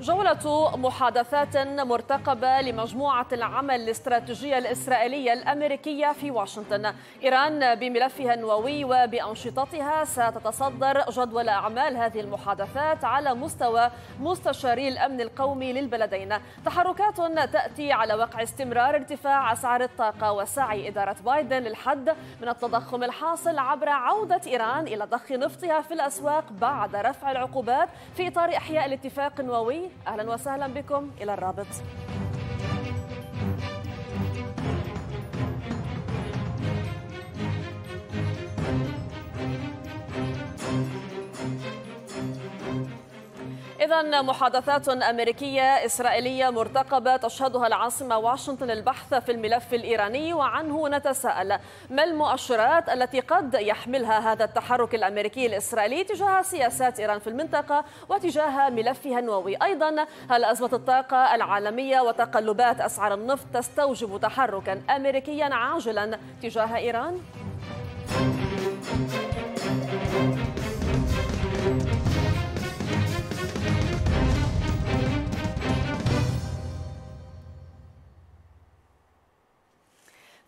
جولة محادثات مرتقبة لمجموعة العمل الاستراتيجية الإسرائيلية الأمريكية في واشنطن إيران بملفها النووي وبأنشطتها ستتصدر جدول أعمال هذه المحادثات على مستوى مستشاري الأمن القومي للبلدين تحركات تأتي على وقع استمرار ارتفاع أسعار الطاقة وسعي إدارة بايدن للحد من التضخم الحاصل عبر عودة إيران إلى ضخ نفطها في الأسواق بعد رفع العقوبات في إطار إحياء الاتفاق النووي اهلا وسهلا بكم الى الرابط إذا محادثات أمريكية إسرائيلية مرتقبة تشهدها العاصمة واشنطن البحث في الملف الإيراني وعنه نتساءل ما المؤشرات التي قد يحملها هذا التحرك الأمريكي الإسرائيلي تجاه سياسات إيران في المنطقة وتجاه ملفها النووي أيضا هل أزمة الطاقة العالمية وتقلبات أسعار النفط تستوجب تحركا أمريكيا عاجلا تجاه إيران؟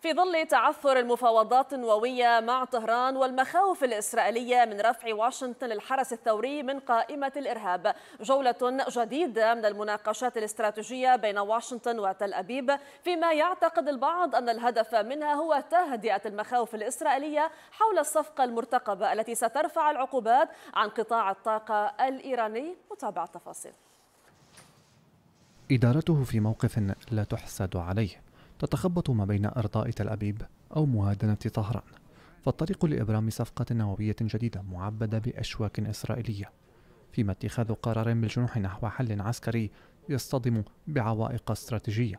في ظل تعثر المفاوضات النووية مع طهران والمخاوف الإسرائيلية من رفع واشنطن الحرس الثوري من قائمة الإرهاب جولة جديدة من المناقشات الاستراتيجية بين واشنطن وتل أبيب فيما يعتقد البعض أن الهدف منها هو تهدئة المخاوف الإسرائيلية حول الصفقة المرتقبة التي سترفع العقوبات عن قطاع الطاقة الإيراني متابعة التفاصيل إدارته في موقف لا تحسد عليه تتخبط ما بين أرضاء تل أبيب أو مهادنة طهران فالطريق لإبرام صفقة نووية جديدة معبدة بأشواك إسرائيلية فيما اتخاذ قرار بالجنوح نحو حل عسكري يصطدم بعوائق استراتيجية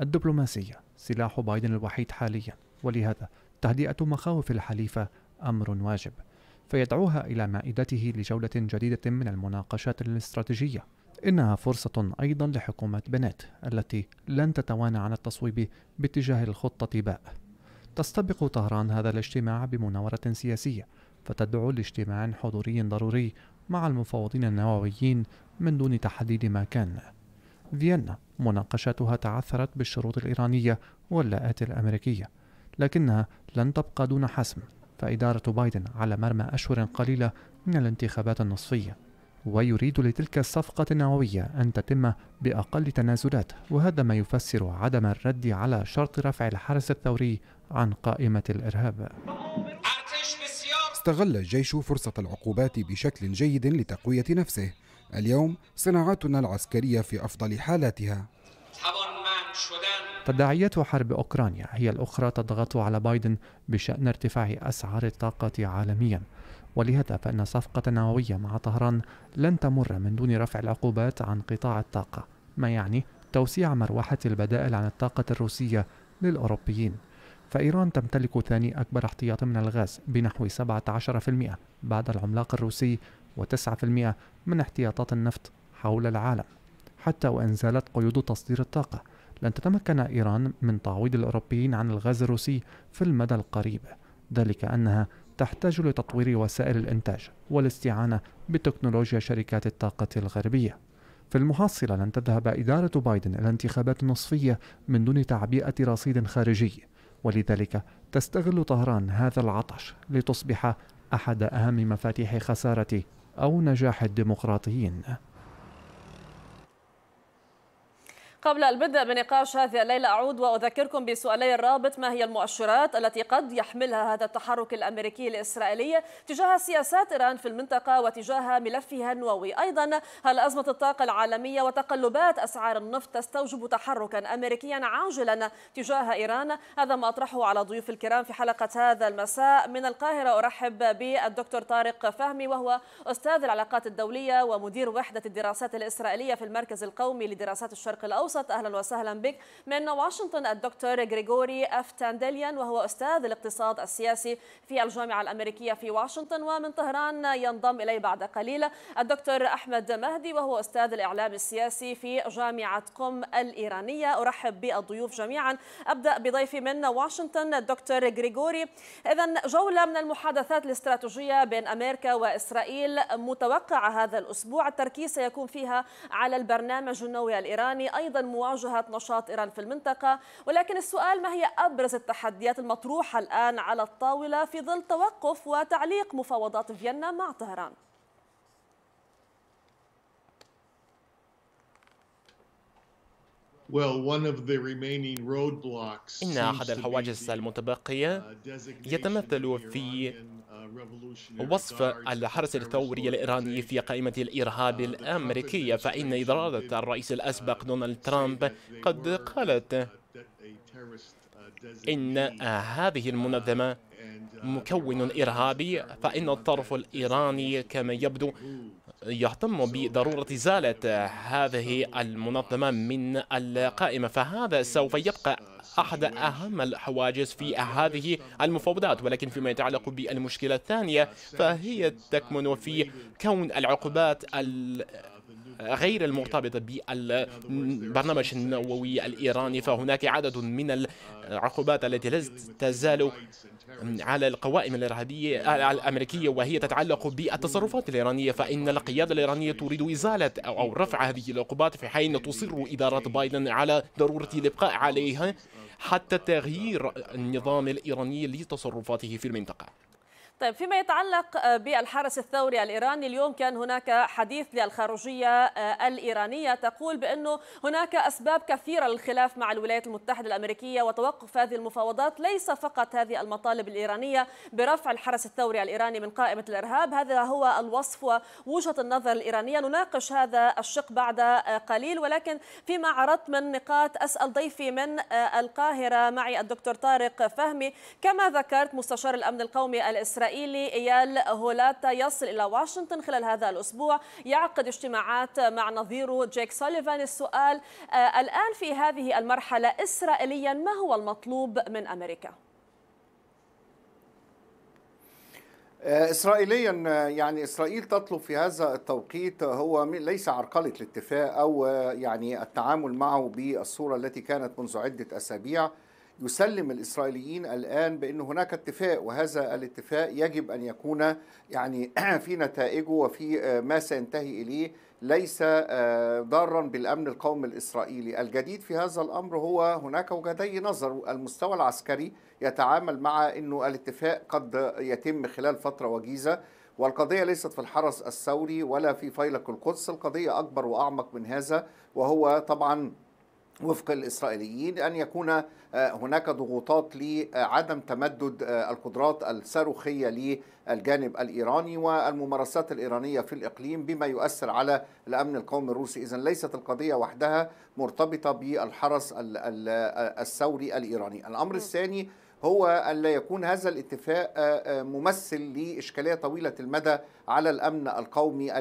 الدبلوماسية سلاح بايدن الوحيد حاليا ولهذا تهدئة مخاوف الحليفة أمر واجب فيدعوها إلى مائدته لجولة جديدة من المناقشات الاستراتيجية إنها فرصة أيضا لحكومة بنات التي لن تتوانى عن التصويب باتجاه الخطة باء تستبق طهران هذا الاجتماع بمناورة سياسية فتدعو لاجتماع حضوري ضروري مع المفوضين النوويين من دون تحديد مكان فيينا مناقشاتها تعثرت بالشروط الإيرانية واللاءات الأمريكية لكنها لن تبقى دون حسم فإدارة بايدن على مرمى أشهر قليلة من الانتخابات النصفية ويريد لتلك الصفقة النووية أن تتم بأقل تنازلات وهذا ما يفسر عدم الرد على شرط رفع الحرس الثوري عن قائمة الإرهاب استغل الجيش فرصة العقوبات بشكل جيد لتقوية نفسه اليوم صناعاتنا العسكرية في أفضل حالاتها تداعيات حرب أوكرانيا هي الأخرى تضغط على بايدن بشأن ارتفاع أسعار الطاقة عالمياً ولهذا فإن صفقة نووية مع طهران لن تمر من دون رفع العقوبات عن قطاع الطاقة ما يعني توسيع مروحة البدائل عن الطاقة الروسية للأوروبيين فإيران تمتلك ثاني أكبر احتياط من الغاز بنحو 17% بعد العملاق الروسي و9% من احتياطات النفط حول العالم حتى وإن زالت قيود تصدير الطاقة لن تتمكن إيران من تعويض الأوروبيين عن الغاز الروسي في المدى القريب ذلك أنها تحتاج لتطوير وسائل الإنتاج والاستعانة بتكنولوجيا شركات الطاقة الغربية. في المحصلة لن تذهب إدارة بايدن إلى انتخابات نصفية من دون تعبئة رصيد خارجي، ولذلك تستغل طهران هذا العطش لتصبح أحد أهم مفاتيح خسارة أو نجاح الديمقراطيين. قبل البدء بنقاش هذه الليلة أعود وأذكركم بسؤالي الرابط ما هي المؤشرات التي قد يحملها هذا التحرك الأمريكي الإسرائيلي تجاه سياسات إيران في المنطقة وتجاه ملفها النووي أيضا هل أزمة الطاقة العالمية وتقلبات أسعار النفط تستوجب تحركا أمريكيا عاجلا تجاه إيران هذا ما أطرحه على ضيوف الكرام في حلقة هذا المساء من القاهرة أرحب بالدكتور طارق فهمي وهو أستاذ العلاقات الدولية ومدير وحدة الدراسات الإسرائيلية في المركز القومي لدراسات الشرق الأوسط الأوسط أهلا وسهلا بك من واشنطن الدكتور غريغوري أف تانديليان وهو أستاذ الاقتصاد السياسي في الجامعة الأمريكية في واشنطن ومن طهران ينضم إلي بعد قليل الدكتور أحمد مهدي وهو أستاذ الإعلام السياسي في جامعة قم الإيرانية أرحب بالضيوف جميعا أبدأ بضيفي من واشنطن الدكتور غريغوري إذا جولة من المحادثات الاستراتيجية بين أمريكا وإسرائيل متوقعة هذا الأسبوع التركيز سيكون فيها على البرنامج النووي الإيراني أيضا مواجهة نشاط إيران في المنطقة ولكن السؤال ما هي أبرز التحديات المطروحة الآن على الطاولة في ظل توقف وتعليق مفاوضات فيينا مع طهران إن أحد الحواجز المتبقية uh, يتمثل في uh, وصف الحرس الثوري الإيراني في قائمة الإرهاب uh, الأمريكية فإن إدارة الرئيس الأسبق دونالد ترامب قد قالت إن آه، هذه المنظمة مكون إرهابي فإن الطرف الإيراني كما يبدو يهتم بضرورة إزالة هذه المنظمة من القائمة فهذا سوف يبقى أحد أهم الحواجز في هذه المفاوضات ولكن فيما يتعلق بالمشكلة الثانية فهي تكمن في كون العقوبات غير المرتبطة بالبرنامج النووي الإيراني فهناك عدد من العقوبات التي لا تزال على القوائم الإرهابية الأمريكية وهي تتعلق بالتصرفات الإيرانية فإن القيادة الإيرانية تريد إزالة أو رفع هذه العقوبات في حين تصر إدارة بايدن على ضرورة الإبقاء عليها حتى تغيير النظام الإيراني لتصرفاته في المنطقة طيب فيما يتعلق آه، بالحرس الثوري الإيراني اليوم كان هناك حديث للخارجية آه، الإيرانية تقول بأنه هناك أسباب كثيرة للخلاف مع الولايات المتحدة الأمريكية وتوقف هذه المفاوضات ليس فقط هذه المطالب الإيرانية برفع الحرس الثوري الإيراني من قائمة الإرهاب هذا هو الوصف ووجهة النظر الإيرانية نناقش هذا الشق بعد آه، قليل ولكن فيما عرضت من نقاط أسأل ضيفي من القاهرة معي الدكتور طارق فهمي كما ذكرت مستشار الأمن القومي الإسرائيلي الإسرائيلي إيال هولاتا يصل إلى واشنطن خلال هذا الأسبوع يعقد اجتماعات مع نظيره جيك سوليفان السؤال آه، الآن في هذه المرحلة إسرائيليا ما هو المطلوب من أمريكا؟ آه، اسرائيليا آه، يعني اسرائيل تطلب في هذا التوقيت هو ليس عرقله الاتفاق او يعني التعامل معه بالصوره التي كانت منذ عده اسابيع يسلم الإسرائيليين الآن بأن هناك اتفاق وهذا الاتفاق يجب أن يكون يعني في نتائجه وفي آه، ما سينتهي إليه ليس آه، ضارا بالأمن القومي الإسرائيلي الجديد في هذا الأمر هو هناك وجهتي نظر المستوى العسكري يتعامل مع أنه الاتفاق قد يتم خلال فترة وجيزة والقضية ليست في الحرس الثوري ولا في فيلق القدس القضية أكبر وأعمق من هذا وهو طبعا وفق الاسرائيليين ان يكون آه، هناك ضغوطات لعدم تمدد آه، القدرات الصاروخيه للجانب الايراني والممارسات الايرانيه في الاقليم بما يؤثر على الامن القومي الروسي، اذا ليست القضيه وحدها مرتبطه بالحرس الثوري الايراني. الامر الثاني هو أن لا يكون هذا الاتفاق آه، ممثل لإشكالية طويلة المدى على الأمن القومي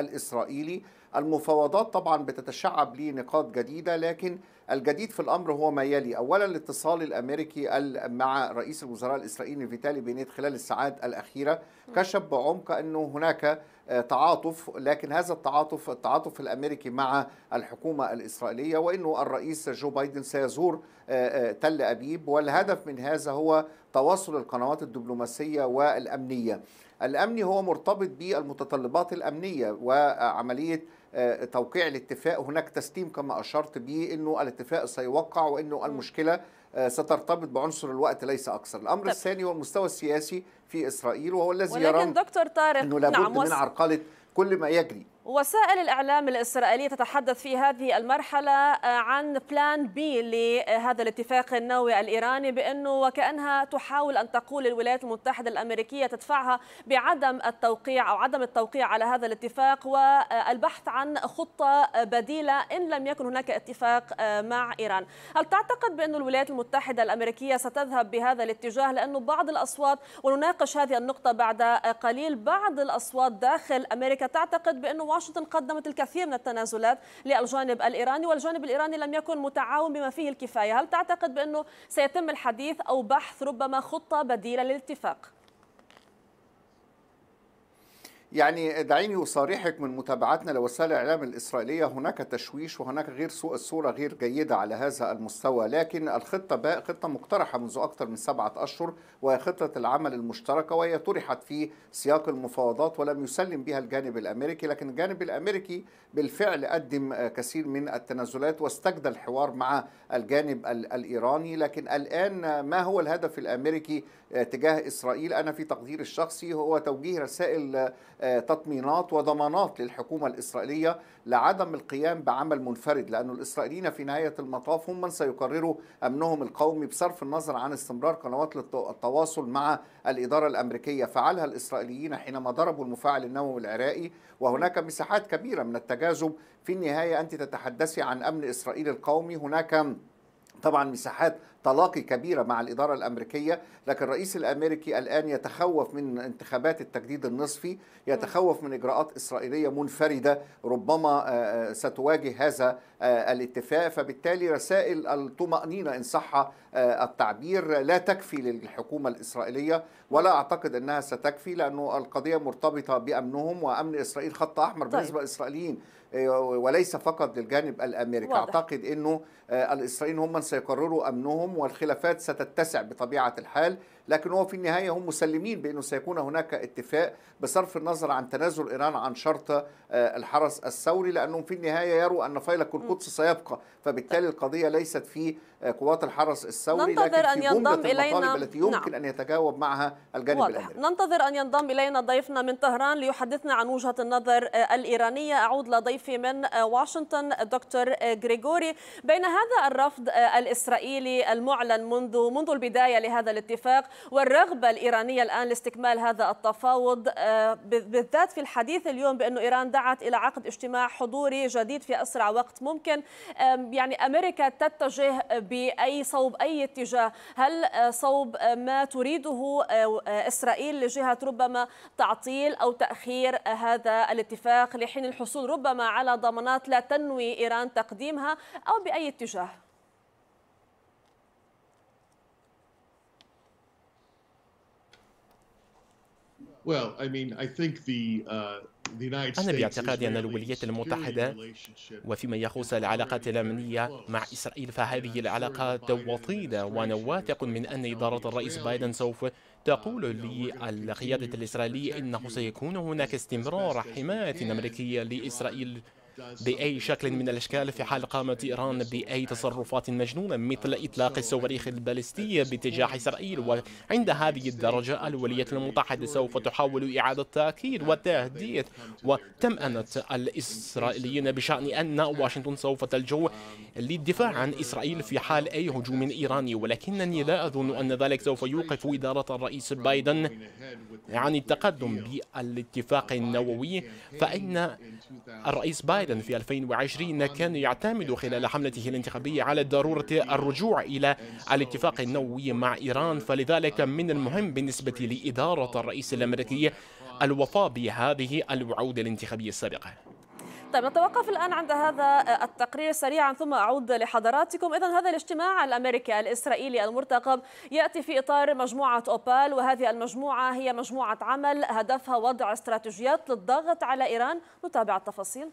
الإسرائيلي المفاوضات طبعا بتتشعب لنقاط جديدة لكن الجديد في الأمر هو ما يلي أولا الاتصال الأمريكي مع رئيس الوزراء الإسرائيلي فيتالي بينيت خلال الساعات الأخيرة كشف بعمق أنه هناك آه، تعاطف لكن هذا التعاطف التعاطف الامريكي مع الحكومه الاسرائيليه وانه الرئيس جو بايدن سيزور آه، آه، تل ابيب والهدف من هذا هو تواصل القنوات الدبلوماسيه والامنيه. الامني هو مرتبط بالمتطلبات الامنيه وعمليه آه، توقيع الاتفاق هناك تسليم كما اشرت به انه الاتفاق سيوقع وانه المشكله آه، سترتبط بعنصر الوقت ليس اكثر الامر طب. الثاني هو المستوى السياسي في اسرائيل وهو الذي يرى ولكن دكتور طارق انه لابد نعم من عرقله كل ما يجري وسائل الإعلام الإسرائيلية تتحدث في هذه المرحلة آه، عن بلان بي لهذا الاتفاق النووي الإيراني بأنه وكأنها تحاول أن تقول الولايات المتحدة الأمريكية تدفعها بعدم التوقيع أو عدم التوقيع على هذا الاتفاق والبحث عن خطة بديلة إن لم يكن هناك اتفاق آه، مع إيران هل تعتقد بأن الولايات المتحدة الأمريكية ستذهب بهذا الاتجاه لأنه بعض الأصوات ونناقش هذه النقطة بعد قليل بعض الأصوات داخل أمريكا تعتقد بأنه واشنطن قدمت الكثير من التنازلات للجانب الإيراني والجانب الإيراني لم يكن متعاون بما فيه الكفاية هل تعتقد بأنه سيتم الحديث أو بحث ربما خطة بديلة للاتفاق؟ يعني دعيني أصارحك من متابعتنا لوسائل الإعلام الإسرائيلية هناك تشويش وهناك غير سوء الصورة غير جيدة على هذا المستوى لكن الخطة باء خطة مقترحة منذ أكثر من سبعة أشهر وهي خطة العمل المشتركة وهي طرحت في سياق المفاوضات ولم يسلم بها الجانب الأمريكي لكن الجانب الأمريكي بالفعل قدم كثير من التنازلات واستجدى الحوار مع الجانب الإيراني لكن الآن ما هو الهدف الأمريكي تجاه إسرائيل أنا في تقديري الشخصي هو توجيه رسائل آه، تطمينات وضمانات للحكومة الإسرائيلية لعدم القيام بعمل منفرد لأن الإسرائيليين في نهاية المطاف هم من سيقرروا أمنهم القومي بصرف النظر عن استمرار قنوات التواصل مع الإدارة الأمريكية فعلها الإسرائيليين حينما ضربوا المفاعل النووي العراقي وهناك مساحات كبيرة من التجاذب في النهاية أنت تتحدثي عن أمن إسرائيل القومي هناك طبعا مساحات تلاقي كبيرة مع الإدارة الأمريكية لكن الرئيس الأمريكي الآن يتخوف من انتخابات التجديد النصفي يتخوف من إجراءات إسرائيلية منفردة ربما آه، آه، ستواجه هذا آه، الاتفاق فبالتالي رسائل الطمأنينة إن صح التعبير لا تكفي للحكومة الإسرائيلية ولا أعتقد أنها ستكفي لأنه القضية مرتبطة بأمنهم وأمن إسرائيل خط أحمر طيب. بالنسبة للإسرائيليين وليس فقط للجانب الأمريكي واضح. أعتقد أنه الإسرائيليين هم من سيقرروا أمنهم والخلافات ستتسع بطبيعة الحال لكن هو في النهاية هم مسلمين بأنه سيكون هناك اتفاق بصرف النظر عن تنازل إيران عن شرط آه، الحرس الثوري لأنهم في النهاية يروا أن فيلق القدس سيبقى فبالتالي القضية ليست في آه، قوات الحرس الثوري لكن في أن ينضم إلينا التي يمكن نعم. أن يتجاوب معها الجانب واضح. الأمريكي ننتظر أن ينضم إلينا ضيفنا من طهران ليحدثنا عن وجهة النظر آه، الإيرانية أعود لضيفي من واشنطن دكتور غريغوري بين هذا الرفض الإسرائيلي المعلن منذ منذ البداية لهذا الاتفاق والرغبة الإيرانية الآن لاستكمال هذا التفاوض آه، بالذات في الحديث اليوم بأن إيران دعت إلى عقد اجتماع حضوري جديد في أسرع وقت ممكن يعني أمريكا تتجه بأي صوب أي اتجاه هل آه، صوب آه، ما تريده إسرائيل لجهة ربما تعطيل أو تأخير هذا الاتفاق لحين الحصول ربما على ضمانات لا تنوي إيران تقديمها أو بأي اتجاه Uh, أنا باعتقادي أن الولايات المتحدة وفيما يخص العلاقات الأمنية مع إسرائيل فهذه العلاقات وطيدة وأنا واثق من أن إدارة الرئيس بايدن سوف uh, تقول للقيادة الإسرائيلية أنه سيكون هناك استمرار حماية أمريكية لإسرائيل بأي شكل من الأشكال في حال قامت إيران بأي تصرفات مجنونة مثل إطلاق الصواريخ البالستية باتجاه إسرائيل وعند هذه الدرجة الولايات المتحدة سوف تحاول إعادة التأكيد والتهديد وتمأنة الإسرائيليين بشأن أن واشنطن سوف تلجأ للدفاع عن إسرائيل في حال أي هجوم إيراني ولكنني لا أظن أن ذلك سوف يوقف إدارة الرئيس بايدن عن التقدم بالاتفاق النووي فإن الرئيس بايدن بايدن في 2020 كان يعتمد خلال حملته الانتخابية على ضرورة الرجوع إلى الاتفاق النووي مع إيران فلذلك من المهم بالنسبة لإدارة الرئيس الأمريكي الوفاء بهذه الوعود الانتخابية السابقة طيب نتوقف الآن عند هذا التقرير سريعا ثم أعود لحضراتكم إذا هذا الاجتماع الأمريكي الإسرائيلي المرتقب يأتي في إطار مجموعة أوبال وهذه المجموعة هي مجموعة عمل هدفها وضع استراتيجيات للضغط على إيران نتابع التفاصيل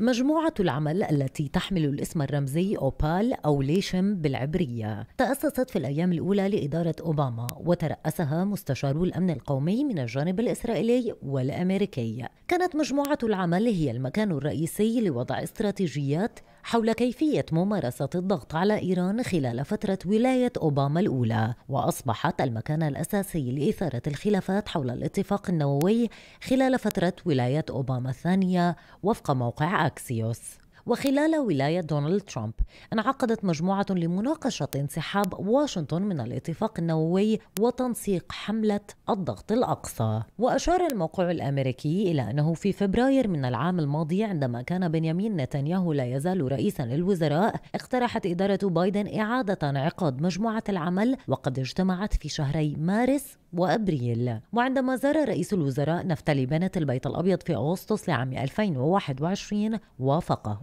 مجموعة العمل التي تحمل الاسم الرمزي أوبال أو ليشم بالعبرية تأسست في الأيام الأولى لإدارة أوباما وترأسها مستشارو الأمن القومي من الجانب الإسرائيلي والأمريكي كانت مجموعة العمل هي المكان الرئيسي لوضع استراتيجيات حول كيفية ممارسة الضغط على إيران خلال فترة ولاية أوباما الأولى وأصبحت المكان الأساسي لإثارة الخلافات حول الاتفاق النووي خلال فترة ولاية أوباما الثانية وفق موقع أكسيوس وخلال ولاية دونالد ترامب انعقدت مجموعة لمناقشة انسحاب واشنطن من الاتفاق النووي وتنسيق حملة الضغط الأقصى وأشار الموقع الأمريكي إلى أنه في فبراير من العام الماضي عندما كان بنيامين نتنياهو لا يزال رئيسا للوزراء اقترحت إدارة بايدن إعادة انعقاد مجموعة العمل وقد اجتمعت في شهري مارس وأبريل وعندما زار رئيس الوزراء نفتلي بنت البيت الأبيض في أغسطس لعام 2021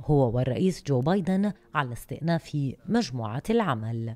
هو هو والرئيس جو بايدن على استئناف مجموعة العمل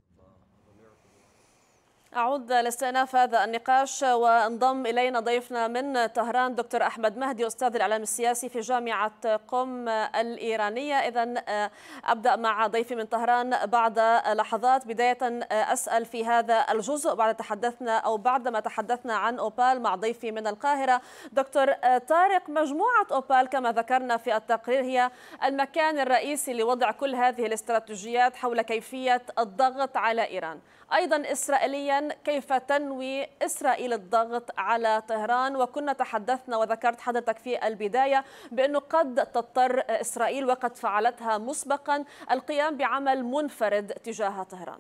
أعود لاستئناف هذا النقاش وانضم إلينا ضيفنا من طهران دكتور أحمد مهدي أستاذ الإعلام السياسي في جامعة قم الإيرانية إذا آه، أبدأ مع ضيفي من طهران بعد لحظات بداية آه، أسأل في هذا الجزء بعد تحدثنا أو بعد ما تحدثنا عن أوبال مع ضيفي من القاهرة دكتور آه، طارق مجموعة أوبال كما ذكرنا في التقرير هي المكان الرئيسي لوضع كل هذه الاستراتيجيات حول كيفية الضغط على إيران أيضا إسرائيليا كيف تنوي إسرائيل الضغط على طهران وكنا تحدثنا وذكرت حضرتك في البداية بأنه قد تضطر إسرائيل وقد فعلتها مسبقا القيام بعمل منفرد تجاه طهران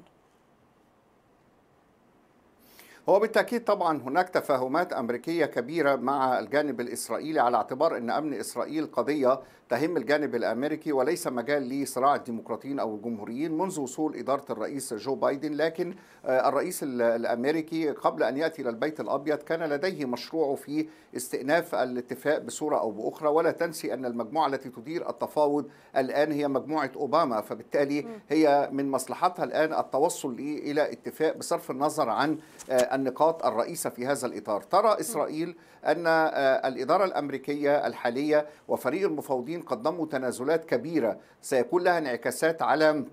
هو بالتأكيد طبعا هناك تفاهمات أمريكية كبيرة مع الجانب الإسرائيلي على اعتبار أن أمن إسرائيل قضية تهم الجانب الأمريكي وليس مجال لصراع الديمقراطيين أو الجمهوريين منذ وصول إدارة الرئيس جو بايدن لكن آه، الرئيس الأمريكي قبل أن يأتي إلى البيت الأبيض كان لديه مشروعه في استئناف الاتفاق بصورة أو بأخرى ولا تنسي أن المجموعة التي تدير التفاوض الآن هي مجموعة أوباما فبالتالي هي من مصلحتها الآن التوصل إلى اتفاق بصرف النظر عن آه، النقاط الرئيسة في هذا الإطار ترى إسرائيل أن آه، الإدارة الأمريكية الحالية وفريق المفاوضين قدموا تنازلات كبيرة سيكون لها انعكاسات على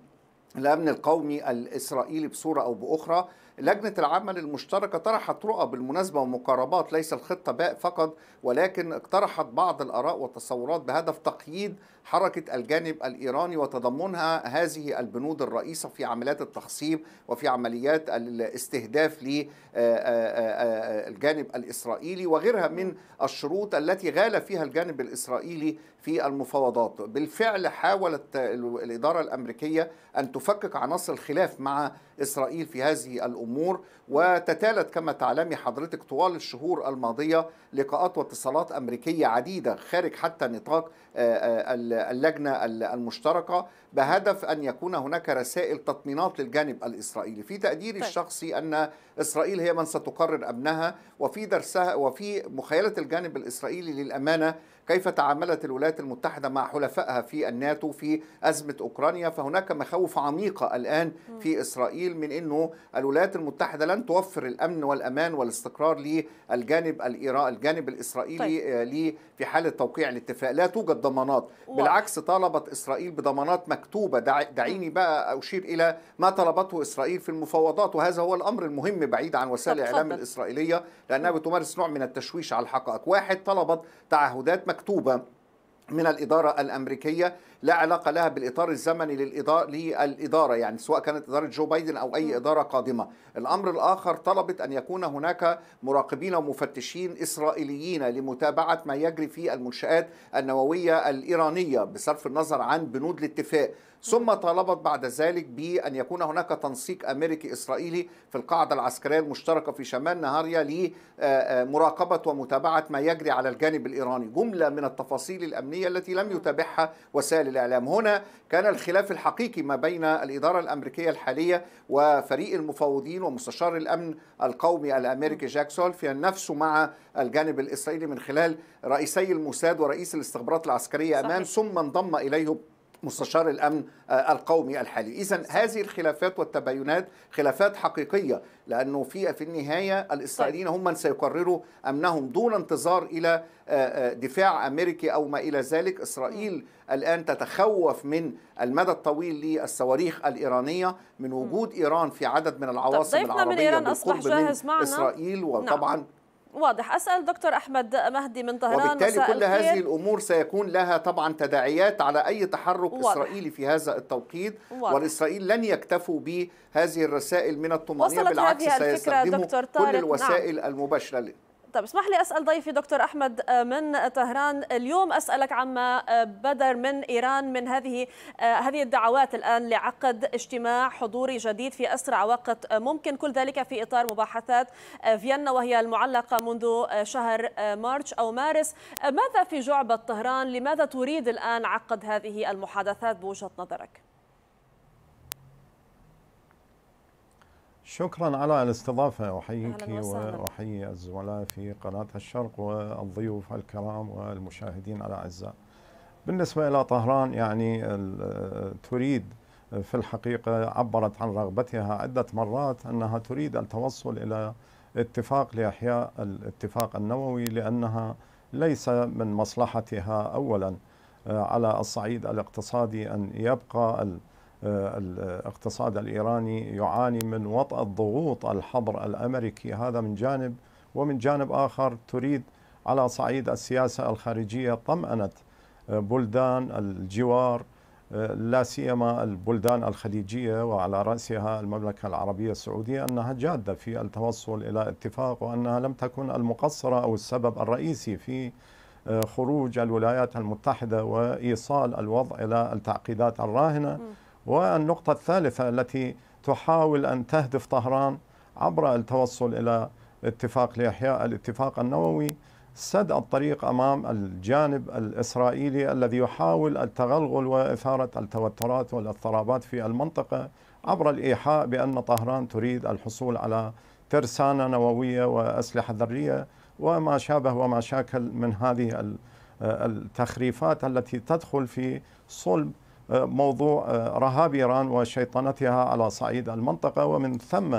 الأمن القومي الإسرائيلي بصورة أو بأخرى لجنة العمل المشتركة طرحت رؤى بالمناسبة ومقاربات ليس الخطة باء فقط ولكن اقترحت بعض الآراء والتصورات بهدف تقييد حركة الجانب الإيراني وتضمنها هذه البنود الرئيسة في عمليات التخصيب وفي عمليات الاستهداف للجانب آه، آه، آه، الإسرائيلي وغيرها من الشروط التي غال فيها الجانب الإسرائيلي في المفاوضات بالفعل حاولت الإدارة الأمريكية أن تفكك عناصر الخلاف مع إسرائيل في هذه الأمور وتتالت كما تعلمي حضرتك طوال الشهور الماضية لقاءات واتصالات أمريكية عديدة خارج حتى نطاق ال اللجنه المشتركه بهدف ان يكون هناك رسائل تطمينات للجانب الاسرائيلي في تقديري طيب. الشخصي ان اسرائيل هي من ستقرر امنها وفي درسها وفي مخيله الجانب الاسرائيلي للامانه كيف تعاملت الولايات المتحدة مع حلفائها في الناتو في أزمة أوكرانيا فهناك مخاوف عميقة الآن في إسرائيل من أنه الولايات المتحدة لن توفر الأمن والأمان والاستقرار للجانب الإيراني الجانب الإسرائيلي طيب. آه، في حالة توقيع الاتفاق لا توجد ضمانات بالعكس طالبت إسرائيل بضمانات مكتوبة دعيني بقى أشير إلى ما طلبته إسرائيل في المفاوضات وهذا هو الأمر المهم بعيد عن وسائل الإعلام الإسرائيلية لأنها بتمارس نوع من التشويش على الحقائق واحد طلبت تعهدات مكتوبة مكتوبه من الاداره الامريكيه لا علاقه لها بالاطار الزمني للاداره للاداره يعني سواء كانت اداره جو بايدن او اي اداره قادمه الامر الاخر طلبت ان يكون هناك مراقبين ومفتشين اسرائيليين لمتابعه ما يجري في المنشات النوويه الايرانيه بصرف النظر عن بنود الاتفاق ثم طالبت بعد ذلك بأن يكون هناك تنسيق أمريكي إسرائيلي في القاعدة العسكرية المشتركة في شمال نهاريا لمراقبة آه، آه، ومتابعة ما يجري على الجانب الإيراني جملة من التفاصيل الأمنية التي لم يتابعها وسائل للإعلام هنا كان الخلاف الحقيقي ما بين الإدارة الأمريكية الحالية وفريق المفاوضين ومستشار الأمن القومي الأمريكي جاك سولفيان نفسه مع الجانب الإسرائيلي من خلال رئيسي الموساد ورئيس الاستخبارات العسكرية أمام ثم انضم إليهم مستشار الامن آه، القومي الحالي اذا هذه الخلافات والتباينات خلافات حقيقيه لانه في في النهايه الاسرائيليين هم من سيقرروا امنهم دون انتظار الى آه، آه، دفاع امريكي او ما الى ذلك اسرائيل الان تتخوف من المدى الطويل للصواريخ الايرانيه من وجود ايران في عدد من العواصم العربيه من إيران أصبح جاهز معنا. اسرائيل نعم. وطبعا نعم. واضح أسأل دكتور أحمد مهدي من طهران وبالتالي كل هذه الأمور سيكون لها طبعا تداعيات على أي تحرك واضح. إسرائيلي في هذا التوقيت واضح. والإسرائيل لن يكتفوا بهذه الرسائل من الطمأنينة بالعكس سيستخدموا كل نعم. الوسائل نعم. المباشرة طب اسمح لي اسال ضيفي دكتور احمد آه، من طهران اليوم اسالك عما آه، بدر من ايران من هذه آه، هذه الدعوات الان لعقد اجتماع حضوري جديد في اسرع وقت ممكن كل ذلك في اطار مباحثات فيينا وهي المعلقه منذ شهر مارس او مارس ماذا في جعبه طهران لماذا تريد الان عقد هذه المحادثات بوجهه نظرك شكرا على الاستضافة أحييك وأحيي الزملاء في قناة الشرق والضيوف الكرام والمشاهدين الأعزاء بالنسبة إلى طهران يعني تريد في الحقيقة عبرت عن رغبتها عدة مرات أنها تريد التوصل إلى اتفاق لإحياء الاتفاق النووي لأنها ليس من مصلحتها أولا آه، على الصعيد الاقتصادي أن يبقى آه، الاقتصاد الإيراني يعاني من وطأة ضغوط الحظر الأمريكي هذا من جانب ومن جانب آخر تريد على صعيد السياسة الخارجية طمأنة آه، بلدان الجوار آه، لا سيما البلدان الخليجية وعلى رأسها المملكة العربية السعودية أنها جادة في التوصل إلى اتفاق وأنها لم تكن المقصرة أو السبب الرئيسي في خروج الولايات المتحدة وإيصال الوضع إلى التعقيدات الراهنة م. والنقطة الثالثة التي تحاول أن تهدف طهران عبر التوصل إلى اتفاق لإحياء الاتفاق النووي سد الطريق أمام الجانب الإسرائيلي الذي يحاول التغلغل وإثارة التوترات والاضطرابات في المنطقة عبر الإيحاء بأن طهران تريد الحصول على ترسانة نووية وأسلحة ذرية وما شابه وما شاكل من هذه التخريفات التي تدخل في صلب موضوع آه، رهاب إيران وشيطنتها على صعيد المنطقة ومن ثم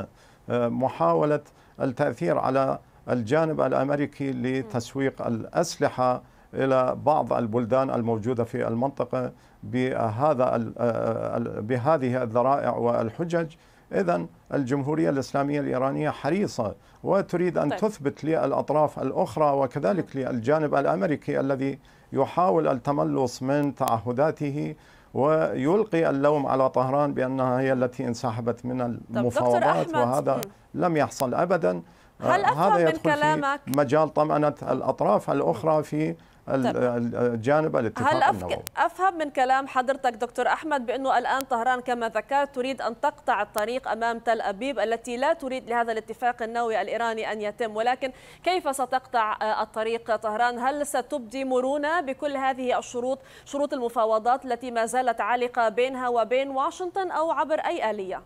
آه، محاولة التأثير على الجانب الأمريكي لتسويق الأسلحة إلى بعض البلدان الموجودة في المنطقة بهذا آه، بهذه الذرائع والحجج إذا الجمهورية الإسلامية الإيرانية حريصة وتريد أن طيب. تثبت للأطراف الأخرى وكذلك للجانب الأمريكي الذي يحاول التملص من تعهداته ويلقي اللوم على طهران بأنها هي التي انسحبت من المفاوضات وهذا لم يحصل أبداً آه، هل افهم من كلامك مجال طمأنة الاطراف الاخرى في الجانب الاتفاق هل النووي. افهم من كلام حضرتك دكتور احمد بانه الان طهران كما ذكرت تريد ان تقطع الطريق امام تل ابيب التي لا تريد لهذا الاتفاق النووي الايراني ان يتم ولكن كيف ستقطع آه، الطريق طهران هل ستبدي مرونه بكل هذه الشروط شروط المفاوضات التي ما زالت عالقه بينها وبين واشنطن او عبر اي اليه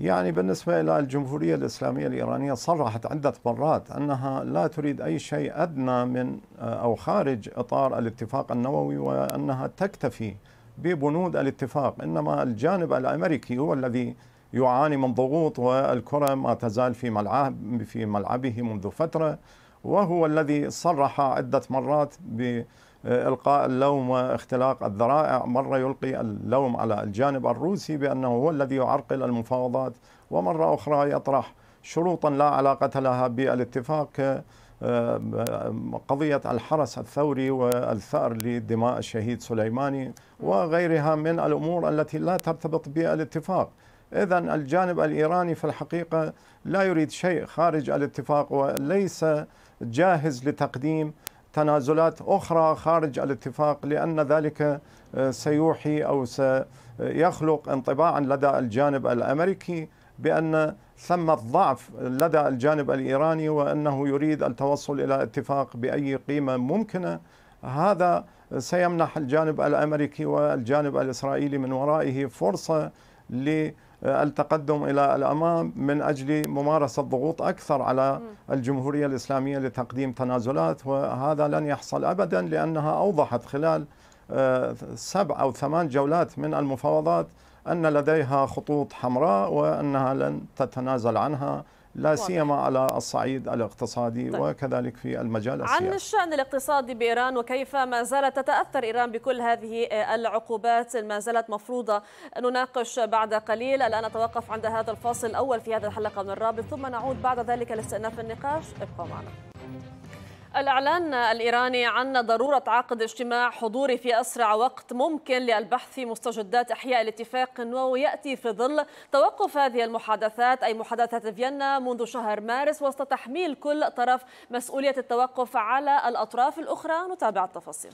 يعني بالنسبة إلى الجمهورية الإسلامية الإيرانية صرحت عدة مرات أنها لا تريد أي شيء أدنى من آه، أو خارج إطار الاتفاق النووي وأنها تكتفي ببنود الاتفاق إنما الجانب الأمريكي هو الذي يعاني من ضغوط والكرة ما تزال في ملعب في ملعبه منذ فترة وهو الذي صرح عدة مرات ب آه، القاء اللوم واختلاق الذرائع مره يلقي اللوم على الجانب الروسي بانه هو الذي يعرقل المفاوضات ومره اخرى يطرح شروطا لا علاقه لها بالاتفاق آه، آه، قضية الحرس الثوري والثأر لدماء الشهيد سليماني وغيرها من الأمور التي لا ترتبط بالاتفاق إذا الجانب الإيراني في الحقيقة لا يريد شيء خارج الاتفاق وليس جاهز لتقديم تنازلات أخرى خارج الاتفاق لأن ذلك آه، سيوحي أو سيخلق انطباعا لدى الجانب الأمريكي بأن ثمة ضعف لدى الجانب الإيراني وأنه يريد التوصل إلى اتفاق بأي قيمة ممكنة هذا سيمنح الجانب الأمريكي والجانب الإسرائيلي من ورائه فرصة ل آه، التقدم الى الامام من اجل ممارسه ضغوط اكثر على الجمهوريه الاسلاميه لتقديم تنازلات وهذا لن يحصل ابدا لانها اوضحت خلال آه، سبع او ثمان جولات من المفاوضات ان لديها خطوط حمراء وانها لن تتنازل عنها لا سيما على الصعيد الاقتصادي طيب. وكذلك في المجال السياسي عن الشأن الاقتصادي بإيران وكيف ما زالت تتأثر إيران بكل هذه آه، العقوبات ما زالت مفروضة نناقش بعد قليل الآن نتوقف عند هذا الفاصل الأول في هذه الحلقة من الرابط ثم نعود بعد ذلك لاستئناف النقاش ابقوا معنا الإعلان الإيراني عن ضرورة عقد اجتماع حضوري في أسرع وقت ممكن للبحث في مستجدات إحياء الاتفاق النووي يأتي في ظل توقف هذه المحادثات أي محادثات فيينا منذ شهر مارس وسط تحميل كل طرف مسؤولية التوقف على الأطراف الأخرى نتابع التفاصيل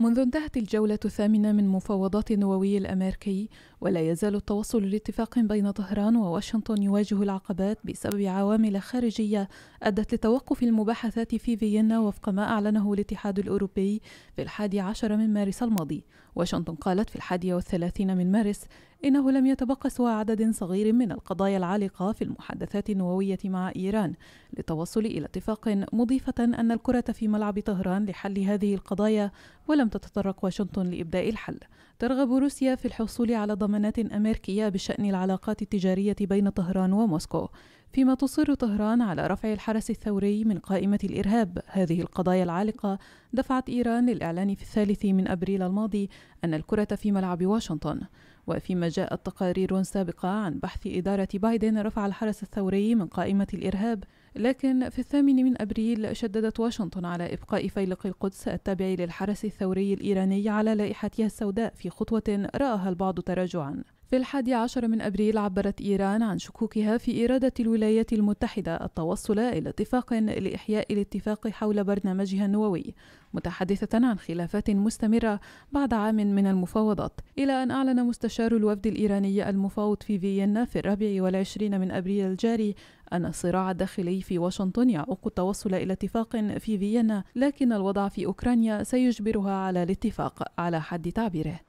منذ انتهت الجولة الثامنة من مفاوضات النووي الأمريكي ولا يزال التوصل لاتفاق بين طهران وواشنطن يواجه العقبات بسبب عوامل خارجية أدت لتوقف المباحثات في فيينا وفق ما أعلنه الاتحاد الأوروبي في الحادي عشر من مارس الماضي واشنطن قالت في الحادي والثلاثين من مارس إنه لم يتبقى سوى عدد صغير من القضايا العالقة في المحادثات النووية مع إيران للتوصل إلى اتفاق مضيفة أن الكرة في ملعب طهران لحل هذه القضايا ولم تتطرق واشنطن لإبداء الحل ترغب روسيا في الحصول على ضمانات أمريكية بشأن العلاقات التجارية بين طهران وموسكو فيما تصر طهران على رفع الحرس الثوري من قائمة الإرهاب هذه القضايا العالقة دفعت إيران للإعلان في الثالث من أبريل الماضي أن الكرة في ملعب واشنطن وفيما جاءت تقارير سابقة عن بحث إدارة بايدن رفع الحرس الثوري من قائمة الإرهاب لكن في الثامن من أبريل شددت واشنطن على إبقاء فيلق القدس التابع للحرس الثوري الإيراني على لائحتها السوداء في خطوة رآها البعض تراجعا في الحادي عشر من أبريل عبرت إيران عن شكوكها في إرادة الولايات المتحدة التوصل إلى اتفاق لإحياء الاتفاق حول برنامجها النووي متحدثة عن خلافات مستمرة بعد عام من المفاوضات إلى أن أعلن مستشار الوفد الإيراني المفاوض في فيينا في الرابع والعشرين من أبريل الجاري أن الصراع الداخلي في واشنطن يعوق التوصل إلى اتفاق في فيينا لكن الوضع في أوكرانيا سيجبرها على الاتفاق على حد تعبيره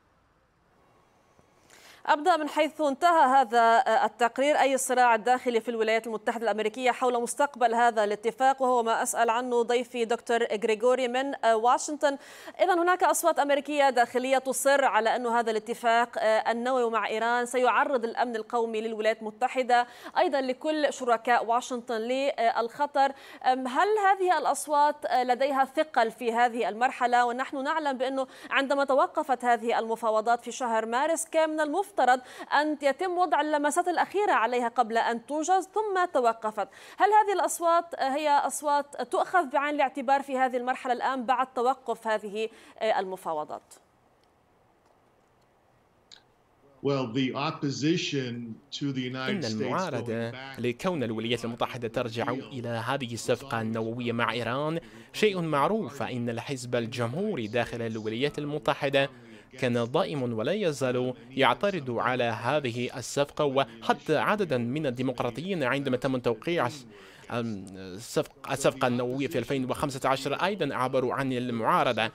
أبدأ من حيث انتهى هذا التقرير أي الصراع الداخلي في الولايات المتحدة الأمريكية حول مستقبل هذا الاتفاق وهو ما أسأل عنه ضيفي دكتور غريغوري من واشنطن إذا هناك أصوات أمريكية داخلية تصر على أن هذا الاتفاق النووي مع إيران سيعرض الأمن القومي للولايات المتحدة أيضا لكل شركاء واشنطن للخطر هل هذه الأصوات لديها ثقل في هذه المرحلة ونحن نعلم بأنه عندما توقفت هذه المفاوضات في شهر مارس كان من المفترض يفترض أن يتم وضع اللمسات الأخيرة عليها قبل أن توجز ثم توقفت هل هذه الأصوات هي أصوات تؤخذ بعين الاعتبار في هذه المرحلة الآن بعد توقف هذه آه، المفاوضات؟ إن المعارضة لكون الولايات المتحدة ترجع إلى هذه الصفقة النووية مع إيران شيء معروف فإن الحزب الجمهوري داخل الولايات المتحدة كان دائم ولا يزال يعترض على هذه الصفقة وحتى عددا من الديمقراطيين عندما تم توقيع الصفقة النووية في 2015 أيضا عبروا عن المعارضة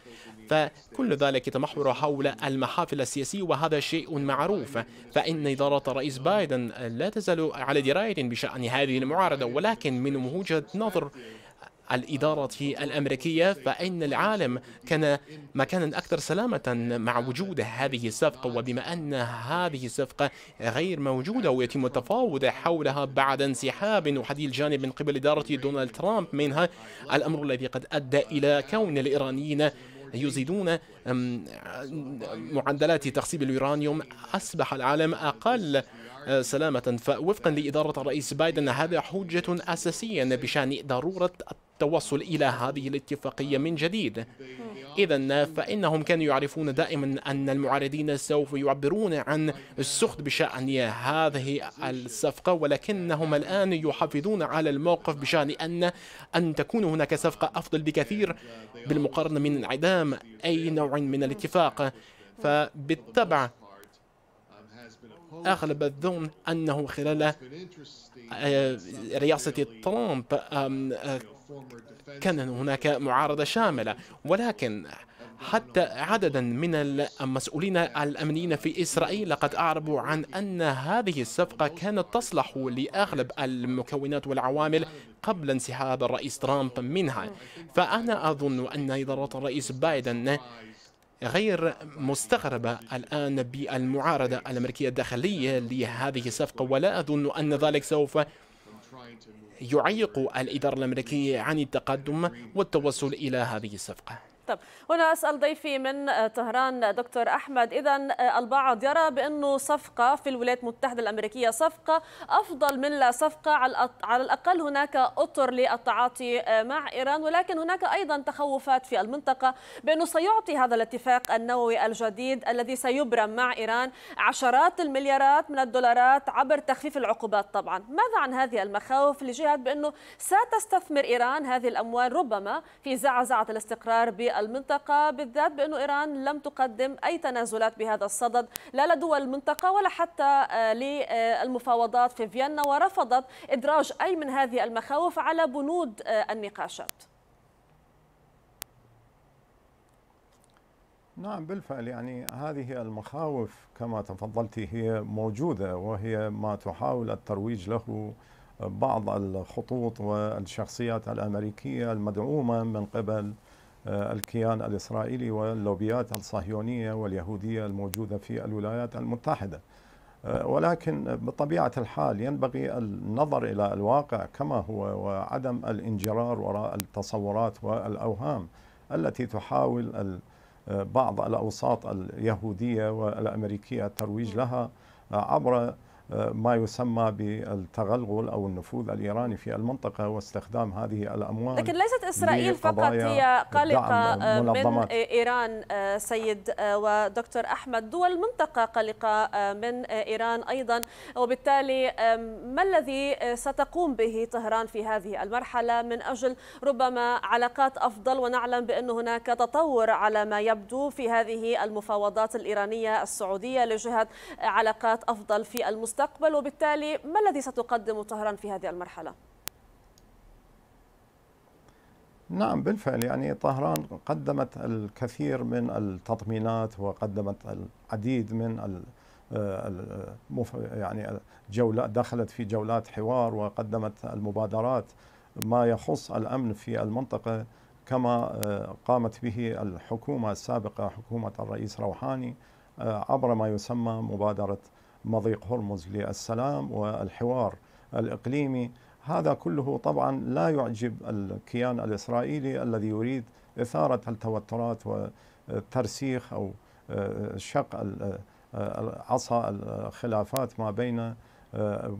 فكل ذلك يتمحور حول المحافل السياسية وهذا شيء معروف فإن إدارة الرئيس بايدن لا تزال على دراية بشأن هذه المعارضة ولكن من وجهة نظر الإدارة الأمريكية فإن العالم كان مكانا أكثر سلامة مع وجود هذه الصفقة وبما أن هذه الصفقة غير موجودة ويتم التفاوض حولها بعد انسحاب وحدي الجانب من قبل إدارة دونالد ترامب منها الأمر الذي قد أدى إلى كون الإيرانيين يزيدون معدلات تخصيب اليورانيوم أصبح العالم أقل أه، سلامة فوفقا لإدارة الرئيس بايدن هذا حجة أساسية بشأن ضرورة التوصل إلى هذه الاتفاقية من جديد إذا فإنهم كانوا يعرفون دائما أن المعارضين سوف يعبرون عن السخط بشأن هذه الصفقة ولكنهم الآن يحافظون على الموقف بشأن أن أن تكون هناك صفقة أفضل بكثير بالمقارنة من انعدام أي نوع من الاتفاق فبالطبع أغلب الظن أنه خلال آه، رئاسة ترامب آه، كان هناك معارضة شاملة ولكن حتى عددا من المسؤولين الأمنيين في إسرائيل لقد أعربوا عن أن هذه الصفقة كانت تصلح لأغلب المكونات والعوامل قبل انسحاب الرئيس ترامب منها فأنا أظن أن إدارة الرئيس بايدن غير مستغربة الآن بالمعارضة الأمريكية الداخلية لهذه الصفقة ولا أظن أن ذلك سوف يعيق الإدارة الأمريكية عن التقدم والتوصل إلى هذه الصفقة طب هنا أسأل ضيفي من آه، طهران آه، دكتور أحمد إذا آه، البعض يرى بأنه صفقة في الولايات المتحدة الأمريكية صفقة أفضل من لا صفقة على الأقل هناك أطر للتعاطي مع إيران ولكن هناك أيضا تخوفات في المنطقة بأنه سيعطي هذا الاتفاق النووي الجديد الذي سيبرم مع إيران عشرات المليارات من الدولارات عبر تخفيف العقوبات طبعا ماذا عن هذه المخاوف لجهة بأنه ستستثمر إيران هذه الأموال ربما في زعزعة الاستقرار المنطقة بالذات بأن إيران لم تقدم أي تنازلات بهذا الصدد لا لدول المنطقة ولا حتى آه، للمفاوضات في فيينا ورفضت إدراج أي من هذه المخاوف على بنود آه، النقاشات نعم بالفعل يعني هذه المخاوف كما تفضلت هي موجودة وهي ما تحاول الترويج له آه، بعض الخطوط والشخصيات الأمريكية المدعومة من قبل آه، الكيان الإسرائيلي واللوبيات الصهيونية واليهودية الموجودة في الولايات المتحدة آه، ولكن بطبيعة الحال ينبغي النظر إلى الواقع كما هو وعدم الانجرار وراء التصورات والأوهام التي تحاول آه، بعض الأوساط اليهودية والأمريكية الترويج نعم. لها عبر ما يسمى بالتغلغل او النفوذ الايراني في المنطقه واستخدام هذه الاموال لكن ليست اسرائيل فقط هي قلقه من ايران سيد ودكتور احمد دول المنطقه قلقه من ايران ايضا وبالتالي ما الذي ستقوم به طهران في هذه المرحله من اجل ربما علاقات افضل ونعلم بان هناك تطور على ما يبدو في هذه المفاوضات الايرانيه السعوديه لجهه علاقات افضل في المستقبل المستقبل وبالتالي ما الذي ستقدم طهران في هذه المرحلة؟ نعم بالفعل يعني طهران قدمت الكثير من التطمينات وقدمت العديد من آه، يعني جولات دخلت في جولات حوار وقدمت المبادرات ما يخص الامن في المنطقه كما آه، قامت به الحكومه السابقه حكومه الرئيس روحاني آه، عبر ما يسمى مبادره مضيق هرمز للسلام والحوار الإقليمي هذا كله طبعا لا يعجب الكيان الإسرائيلي الذي يريد إثارة التوترات وترسيخ أو آه، شق آه، آه، عصا الخلافات ما بين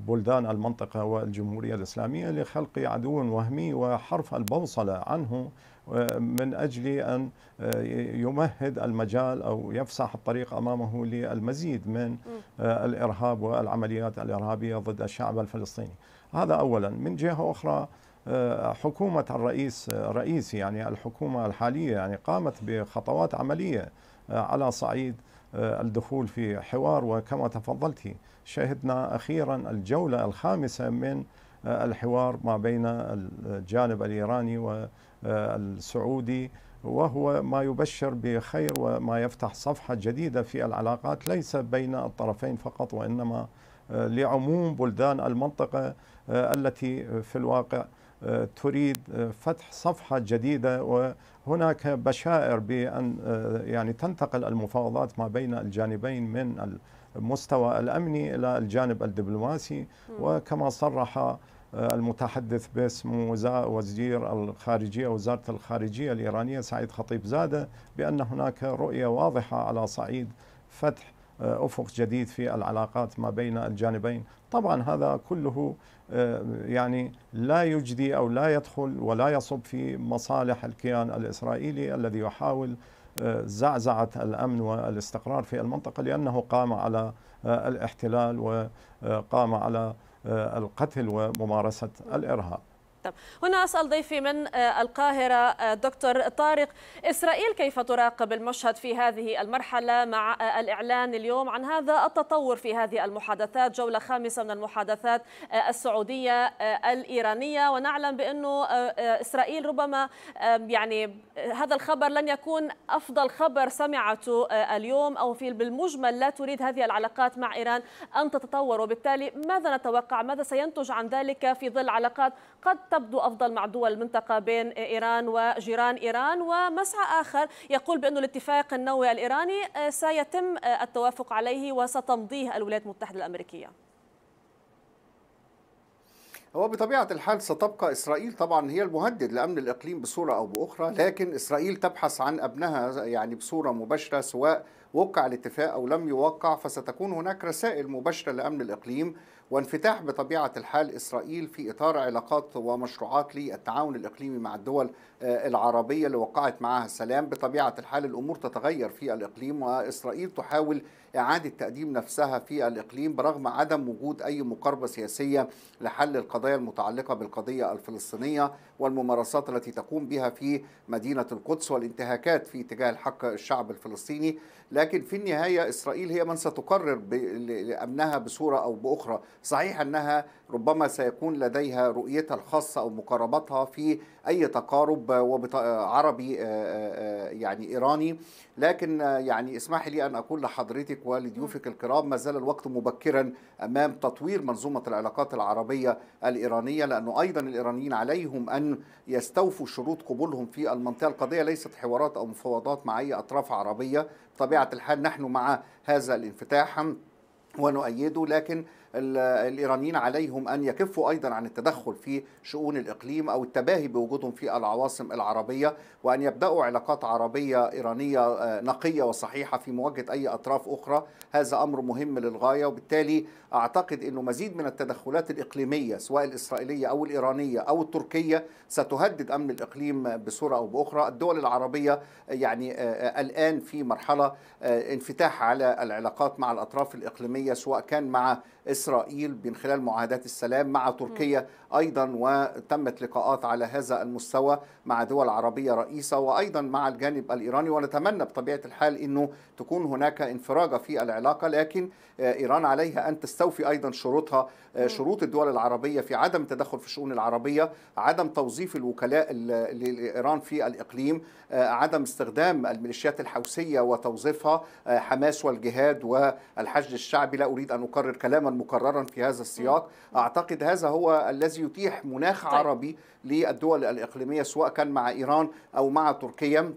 بلدان المنطقة والجمهورية الإسلامية لخلق عدو وهمي وحرف البوصلة عنه آه، من أجل أن آه، يمهد المجال أو يفسح الطريق أمامه للمزيد من آه، الإرهاب والعمليات الإرهابية ضد الشعب الفلسطيني هذا أولا من جهة أخرى حكومة الرئيس رئيسي يعني الحكومة الحالية يعني قامت بخطوات عملية على صعيد آه، الدخول في حوار وكما تفضلت شهدنا أخيرا الجولة الخامسة من آه، الحوار ما بين الجانب الإيراني والسعودي آه، وهو ما يبشر بخير وما يفتح صفحة جديدة في العلاقات ليس بين الطرفين فقط وإنما لعموم بلدان المنطقة التي في الواقع تريد فتح صفحة جديدة وهناك بشائر بأن يعني تنتقل المفاوضات ما بين الجانبين من المستوى الأمني إلى الجانب الدبلوماسي وكما صرح آه، المتحدث باسم وزير الخارجية وزارة الخارجية الإيرانية سعيد خطيب زادة بأن هناك رؤية واضحة على صعيد فتح آه، افق جديد في العلاقات ما بين الجانبين، طبعا هذا كله آه، يعني لا يجدي او لا يدخل ولا يصب في مصالح الكيان الاسرائيلي الذي يحاول آه، زعزعه الامن والاستقرار في المنطقه لانه قام على الاحتلال وقام على القتل وممارسه الارهاب. المرتب هنا أسأل ضيفي من آه، القاهرة آه، دكتور طارق إسرائيل كيف تراقب المشهد في هذه المرحلة مع آه، الإعلان اليوم عن هذا التطور في هذه المحادثات جولة خامسة من المحادثات السعودية الإيرانية ونعلم بأنه إسرائيل ربما يعني هذا الخبر لن يكون أفضل خبر سمعته اليوم أو في بالمجمل لا تريد هذه العلاقات مع إيران أن تتطور وبالتالي ماذا نتوقع ماذا سينتج عن ذلك في ظل علاقات قد تبدو أفضل مع دول المنطقة بين إيران وجيران إيران ومسعى آخر يقول بأن الاتفاق النووي الإيراني آه، سيتم آه، التوافق عليه وستمضيه الولايات المتحدة الأمريكية هو بطبيعة الحال ستبقى إسرائيل طبعا هي المهدد لأمن الإقليم بصورة أو بأخرى لكن إسرائيل تبحث عن أبنها يعني بصورة مباشرة سواء وقع الاتفاق أو لم يوقع فستكون هناك رسائل مباشرة لأمن الإقليم وانفتاح بطبيعة الحال إسرائيل في إطار علاقات ومشروعات للتعاون الإقليمي مع الدول آه، العربية اللي وقعت معها السلام بطبيعة الحال الأمور تتغير في الإقليم وإسرائيل تحاول إعادة تقديم نفسها في الإقليم برغم عدم وجود أي مقاربة سياسية لحل القضايا المتعلقة بالقضية الفلسطينية والممارسات التي تقوم بها في مدينة القدس والانتهاكات في اتجاه الحق الشعب الفلسطيني لكن في النهاية إسرائيل هي من ستقرر أمنها بصورة أو بأخرى صحيح أنها ربما سيكون لديها رؤيتها الخاصة أو مقاربتها في أي تقارب آه، آه، عربي آه، يعني إيراني لكن يعني اسمح لي أن أقول لحضرتك ولضيوفك الكرام ما زال الوقت مبكرا أمام تطوير منظومة العلاقات العربية الإيرانية لأنه أيضا الإيرانيين عليهم أن يستوفوا شروط قبولهم في المنطقة القضية ليست حوارات أو مفاوضات مع أي أطراف عربية طبيعة الحال نحن مع هذا الانفتاح ونؤيده لكن الإيرانيين عليهم أن يكفوا أيضا عن التدخل في شؤون الإقليم أو التباهي بوجودهم في العواصم العربية وأن يبدأوا علاقات عربية إيرانية آه، نقية وصحيحة في مواجهة أي أطراف أخرى هذا أمر مهم للغاية وبالتالي أعتقد أنه مزيد من التدخلات الإقليمية سواء الإسرائيلية أو الإيرانية أو التركية ستهدد أمن الإقليم بصورة أو بأخرى الدول العربية آه، يعني آه، الآن في مرحلة انفتاح على العلاقات مع الأطراف الإقليمية سواء كان مع إسرائيل من خلال معاهدات السلام مع تركيا أيضا وتمت لقاءات على هذا المستوى مع دول عربية رئيسة وأيضا مع الجانب الإيراني ونتمنى بطبيعة الحال أنه تكون هناك انفراجة في العلاقة لكن آه، إيران عليها أن تستوفي أيضا شروطها آه، شروط الدول العربية في عدم التدخل في الشؤون العربية عدم توظيف الوكلاء لإيران في الإقليم آه، عدم استخدام الميليشيات الحوثية وتوظيفها حماس والجهاد والحشد الشعبي لا أريد أن أكرر كلاما مكرر مقررا في هذا السياق أعتقد هذا هو الذي يتيح مناخ طيب. عربي للدول الإقليمية سواء كان مع إيران أو مع تركيا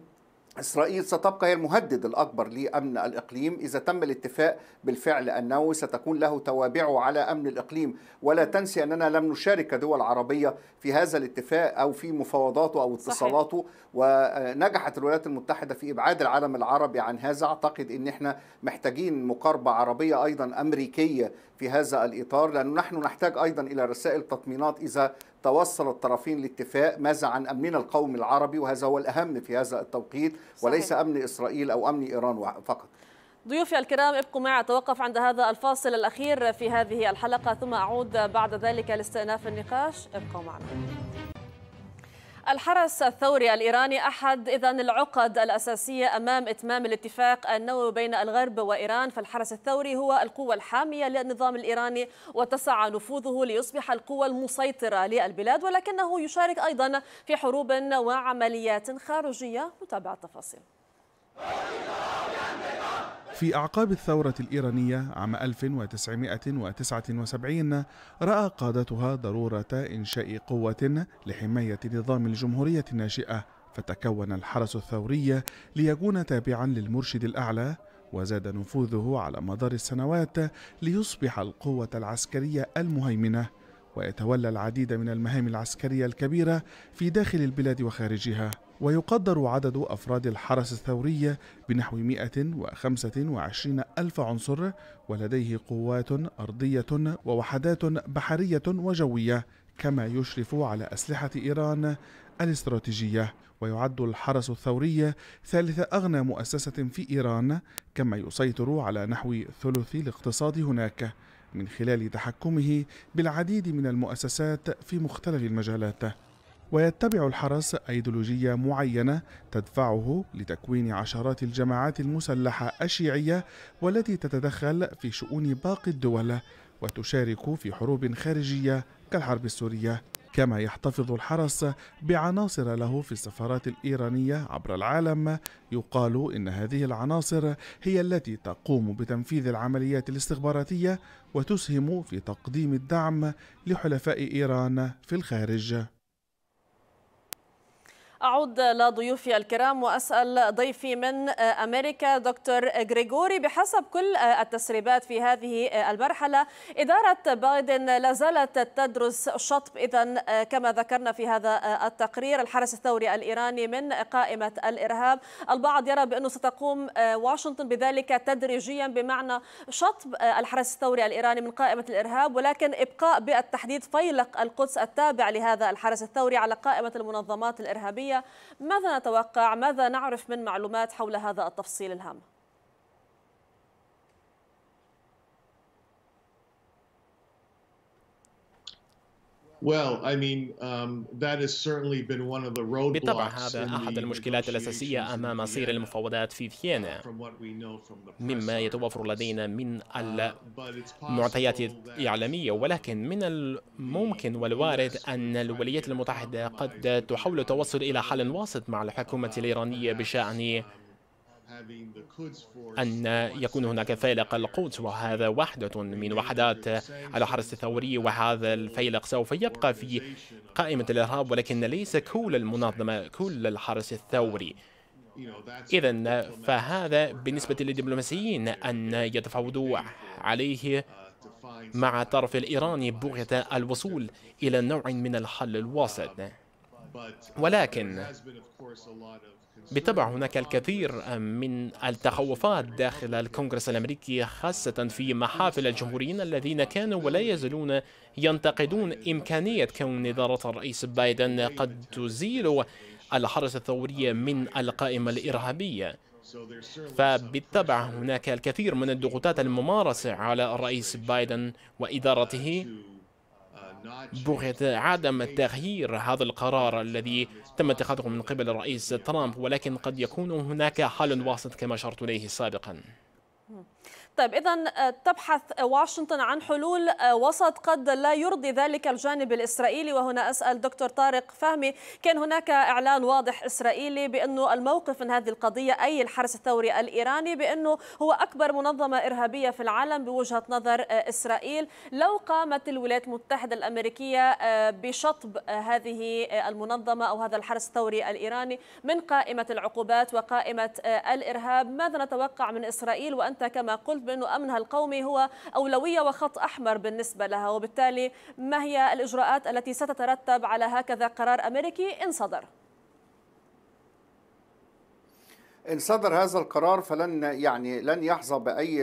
إسرائيل ستبقى هي المهدد الأكبر لأمن الإقليم إذا تم الاتفاق بالفعل أنه ستكون له توابعه على أمن الإقليم ولا تنسي أننا لم نشارك كدول عربية في هذا الاتفاق أو في مفاوضاته أو اتصالاته صحيح. ونجحت الولايات المتحدة في إبعاد العالم العربي عن هذا أعتقد أن احنا محتاجين مقاربة عربية أيضا أمريكية في هذا الإطار لأنه نحن نحتاج أيضا إلى رسائل تطمينات إذا توصل الطرفين لاتفاق ماذا عن أمننا القومي العربي وهذا هو الأهم في هذا التوقيت صحيح. وليس أمن إسرائيل أو أمن إيران فقط ضيوفي الكرام ابقوا معي أتوقف عند هذا الفاصل الأخير في هذه الحلقة ثم أعود بعد ذلك لاستئناف النقاش ابقوا معنا الحرس الثوري الإيراني أحد إذا العقد الأساسية أمام إتمام الاتفاق النووي بين الغرب وإيران فالحرس الثوري هو القوة الحامية للنظام الإيراني وتسعى نفوذه ليصبح القوة المسيطرة للبلاد ولكنه يشارك أيضا في حروب وعمليات خارجية متابعه التفاصيل في أعقاب الثورة الإيرانية عام 1979 رأى قادتها ضرورة إنشاء قوة لحماية نظام الجمهورية الناشئة فتكون الحرس الثوري ليكون تابعا للمرشد الأعلى وزاد نفوذه على مدار السنوات ليصبح القوة العسكرية المهيمنة ويتولى العديد من المهام العسكرية الكبيرة في داخل البلاد وخارجها ويقدر عدد أفراد الحرس الثورية بنحو 125 ألف عنصر ولديه قوات أرضية ووحدات بحرية وجوية كما يشرف على أسلحة إيران الاستراتيجية ويعد الحرس الثوري ثالث أغنى مؤسسة في إيران كما يسيطر على نحو ثلث الاقتصاد هناك من خلال تحكمه بالعديد من المؤسسات في مختلف المجالات ويتبع الحرس أيديولوجية معينة تدفعه لتكوين عشرات الجماعات المسلحة الشيعية والتي تتدخل في شؤون باقي الدول وتشارك في حروب خارجية كالحرب السورية كما يحتفظ الحرس بعناصر له في السفارات الإيرانية عبر العالم يقال إن هذه العناصر هي التي تقوم بتنفيذ العمليات الاستخباراتية وتسهم في تقديم الدعم لحلفاء إيران في الخارج أعود لضيوفي الكرام وأسأل ضيفي من أمريكا دكتور غريغوري بحسب كل التسريبات في هذه المرحلة إدارة بايدن لا زالت تدرس شطب إذا كما ذكرنا في هذا التقرير الحرس الثوري الإيراني من قائمة الإرهاب البعض يرى بأنه ستقوم واشنطن بذلك تدريجيا بمعنى شطب الحرس الثوري الإيراني من قائمة الإرهاب ولكن إبقاء بالتحديد فيلق القدس التابع لهذا الحرس الثوري على قائمة المنظمات الإرهابية الصحية ماذا نتوقع ماذا نعرف من معلومات حول هذا التفصيل الهام؟ Well, I mean, um, that has certainly been one of the بالطبع هذا أحد المشكلات الأساسية أمام سير المفاوضات في فيينا مما يتوفر لدينا من uh, المعطيات الإعلامية ولكن من الممكن والوارد أن الولايات المتحدة قد تحاول التوصل إلى حل واسط مع الحكومة الإيرانية بشأن أن يكون هناك فيلق القدس وهذا وحدة من وحدات الحرس الثوري وهذا الفيلق سوف يبقى في قائمة الإرهاب ولكن ليس كل المنظمة كل الحرس الثوري إذا فهذا بالنسبة للدبلوماسيين أن يتفاوضوا عليه مع الطرف الإيراني بغية الوصول إلى نوع من الحل الوسط Uh, ولكن بالطبع هناك الكثير من التخوفات داخل الكونغرس الأمريكي خاصة في محافل الجمهوريين الذين كانوا ولا يزالون ينتقدون إمكانية كون إدارة الرئيس بايدن قد تزيل الحرس الثوري من القائمة الإرهابية فبالطبع هناك الكثير من الضغوطات الممارسة على الرئيس بايدن وإدارته بغية عدم تغيير هذا القرار الذي تم اتخاذه من قبل الرئيس ترامب ولكن قد يكون هناك حل واسط كما أشرت إليه سابقا طيب إذا آه، تبحث آه، واشنطن عن حلول آه، وسط قد لا يرضي ذلك الجانب الإسرائيلي وهنا أسأل دكتور طارق فهمي كان هناك إعلان واضح إسرائيلي بأنه الموقف من هذه القضية أي الحرس الثوري الإيراني بأنه هو أكبر منظمة إرهابية في العالم بوجهة نظر إسرائيل لو قامت الولايات المتحدة الأمريكية بشطب هذه المنظمة أو هذا الحرس الثوري الإيراني من قائمة العقوبات وقائمة الإرهاب ماذا نتوقع من إسرائيل وأنت كما قلت بأنه أمنها القومي هو أولوية وخط أحمر بالنسبة لها وبالتالي ما هي الإجراءات التي ستترتب على هكذا قرار أمريكي إن صدر؟ ان صدر هذا القرار فلن يعني لن يحظى باي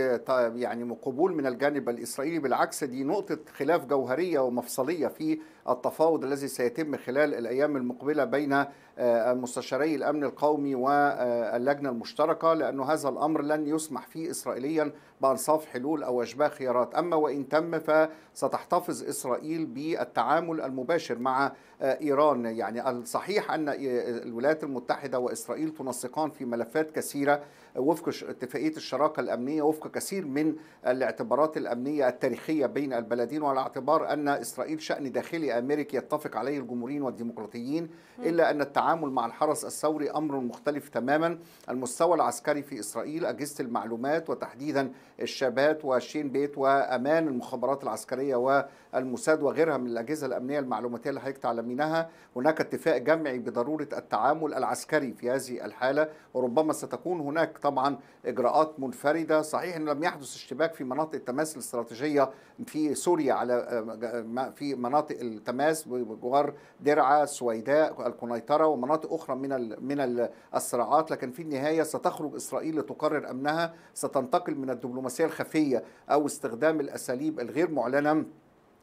يعني قبول من الجانب الاسرائيلي بالعكس دي نقطه خلاف جوهريه ومفصليه في التفاوض الذي سيتم خلال الأيام المقبلة بين آه، مستشاري الأمن القومي واللجنة المشتركة لأنه هذا الأمر لن يسمح فيه إسرائيليا بأنصاف حلول أو أشباه خيارات أما وإن تم فستحتفظ إسرائيل بالتعامل المباشر مع آه، إيران يعني الصحيح أن آه، الولايات المتحدة وإسرائيل تنسقان في ملفات كثيرة وفق اتفاقيه الشراكه الامنيه وفق كثير من الاعتبارات الامنيه التاريخيه بين البلدين وعلى اعتبار ان اسرائيل شان داخلي امريكي يتفق عليه الجمهوريين والديمقراطيين الا ان التعامل مع الحرس الثوري امر مختلف تماما المستوى العسكري في اسرائيل اجهزه المعلومات وتحديدا الشابات والشين بيت وامان المخابرات العسكريه والموساد وغيرها من الاجهزه الامنيه المعلوماتيه اللي حضرتك تعلمينها هناك اتفاق جمعي بضروره التعامل العسكري في هذه الحاله وربما ستكون هناك طبعا اجراءات منفرده صحيح انه لم يحدث اشتباك في مناطق التماس الاستراتيجيه في سوريا على في مناطق التماس بجوار درعا السويداء القنيطره ومناطق اخرى من من الصراعات لكن في النهايه ستخرج اسرائيل لتقرر امنها ستنتقل من الدبلوماسيه الخفيه او استخدام الاساليب الغير معلنه